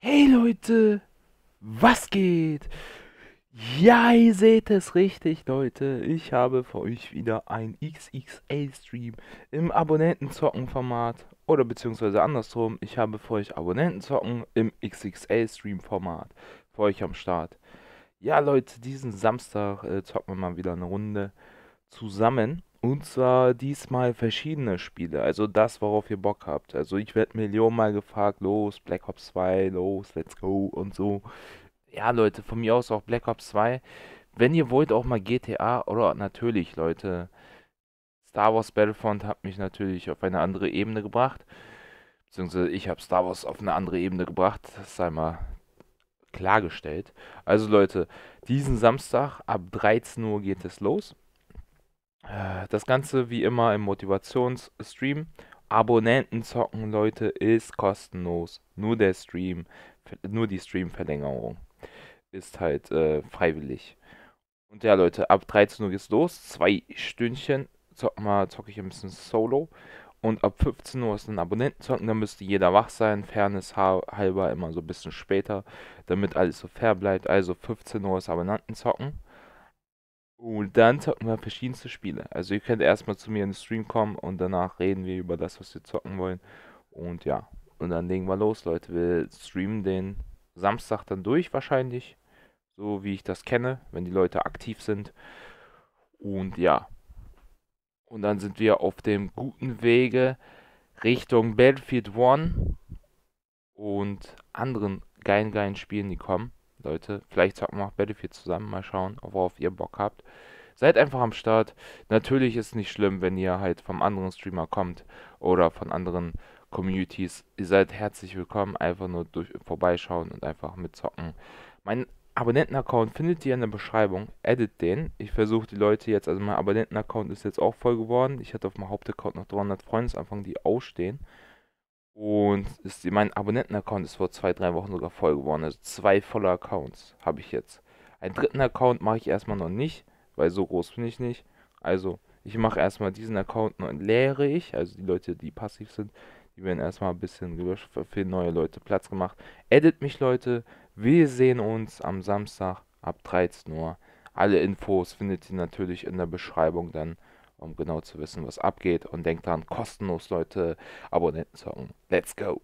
Hey Leute, was geht? Ja, ihr seht es richtig, Leute. Ich habe für euch wieder ein XXL-Stream im Abonnentenzocken-Format oder beziehungsweise andersrum. Ich habe für euch Abonnentenzocken im XXL-Stream-Format für euch am Start. Ja, Leute, diesen Samstag äh, zocken wir mal wieder eine Runde zusammen. Und zwar diesmal verschiedene Spiele, also das, worauf ihr Bock habt. Also ich werde Millionen mal gefragt, los, Black Ops 2, los, let's go und so. Ja, Leute, von mir aus auch Black Ops 2. Wenn ihr wollt, auch mal GTA oder natürlich, Leute. Star Wars Battlefront hat mich natürlich auf eine andere Ebene gebracht. Beziehungsweise ich habe Star Wars auf eine andere Ebene gebracht. Das sei mal klargestellt. Also Leute, diesen Samstag ab 13 Uhr geht es los. Äh, das Ganze wie immer im Motivationsstream. Abonnenten zocken, Leute, ist kostenlos. Nur der Stream, nur die Streamverlängerung ist halt äh, freiwillig. Und ja, Leute, ab 13 Uhr geht's los. Zwei Stündchen zock mal, zocke ich ein bisschen solo. Und ab 15 Uhr ist ein Abonnentenzocken, da müsste jeder wach sein. Fairness halber immer so ein bisschen später, damit alles so fair bleibt. Also 15 Uhr ist Abonnentenzocken. Und dann zocken wir verschiedenste Spiele. Also ihr könnt erstmal zu mir in den Stream kommen und danach reden wir über das, was wir zocken wollen. Und ja, und dann legen wir los, Leute. Wir streamen den Samstag dann durch wahrscheinlich. So wie ich das kenne, wenn die Leute aktiv sind. Und ja. Und dann sind wir auf dem guten Wege Richtung Battlefield One und anderen geilen, geilen Spielen, die kommen. Leute, vielleicht zocken wir auch Battlefield zusammen. Mal schauen, worauf ihr Bock habt. Seid einfach am Start. Natürlich ist es nicht schlimm, wenn ihr halt vom anderen Streamer kommt oder von anderen Communities. Ihr seid herzlich willkommen. Einfach nur durch, vorbeischauen und einfach mitzocken. Mein Abonnenten-Account findet ihr in der Beschreibung. Edit den. Ich versuche die Leute jetzt, also mein Abonnenten-Account ist jetzt auch voll geworden. Ich hatte auf meinem Hauptaccount noch 300 Freundesanfang, die ausstehen. Und ist, mein Abonnenten-Account ist vor zwei, drei Wochen sogar voll geworden. Also zwei volle Accounts habe ich jetzt. Einen dritten Account mache ich erstmal noch nicht weil so groß bin ich nicht. Also, ich mache erstmal diesen Account und leere ich. Also die Leute, die passiv sind, die werden erstmal ein bisschen gelöscht, für neue Leute Platz gemacht. Edit mich, Leute. Wir sehen uns am Samstag ab 13 Uhr. Alle Infos findet ihr natürlich in der Beschreibung dann, um genau zu wissen, was abgeht. Und denkt dran, kostenlos, Leute, Abonnenten zocken. Let's go!